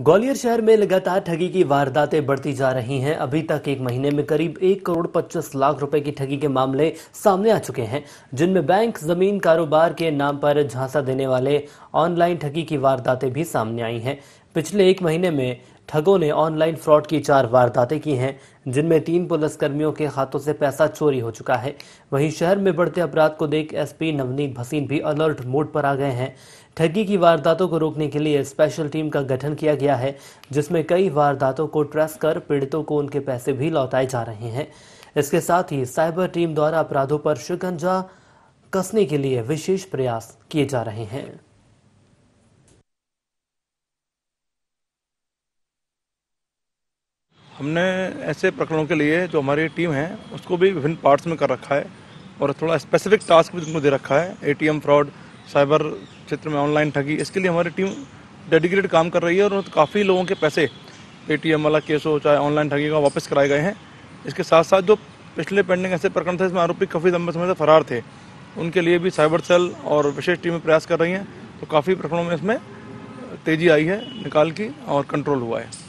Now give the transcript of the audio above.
ग्वालियर शहर में लगातार ठगी की वारदातें बढ़ती जा रही हैं अभी तक एक महीने में करीब एक करोड़ पच्चीस लाख रुपए की ठगी के मामले सामने आ चुके हैं जिनमें बैंक जमीन कारोबार के नाम पर झांसा देने वाले ऑनलाइन ठगी की वारदातें भी सामने आई हैं पिछले एक महीने में ठगों ने ऑनलाइन फ्रॉड की चार वारदातें की हैं जिनमें तीन पुलिसकर्मियों के हाथों से पैसा चोरी हो चुका है वहीं शहर में बढ़ते अपराध को देख एसपी नवनीत भसीन भी अलर्ट मोड पर आ गए हैं ठगी की वारदातों को रोकने के लिए स्पेशल टीम का गठन किया गया है जिसमें कई वारदातों को ट्रेस कर पीड़ितों को उनके पैसे भी लौटाए जा रहे हैं इसके साथ ही साइबर टीम द्वारा अपराधों पर शिकंजा कसने के लिए विशेष प्रयास किए जा रहे हैं हमने ऐसे प्रकरणों के लिए जो हमारी टीम है उसको भी विभिन्न पार्ट्स में कर रखा है और थोड़ा स्पेसिफिक टास्क भी उनको दे रखा है ए फ्रॉड साइबर क्षेत्र में ऑनलाइन ठगी इसके लिए हमारी टीम डेडिकेटेड काम कर रही है और काफ़ी लोगों के पैसे ए वाला केस हो चाहे ऑनलाइन ठगी का वापस कराए गए हैं इसके साथ साथ जो पिछले पेंडिंग ऐसे प्रकरण थे इसमें आरोपी काफ़ी लंबे समय से फरार थे उनके लिए भी साइबर सेल और विशेष टीमें प्रयास कर रही हैं तो काफ़ी प्रकरणों में इसमें तेज़ी आई है निकाल की और कंट्रोल हुआ है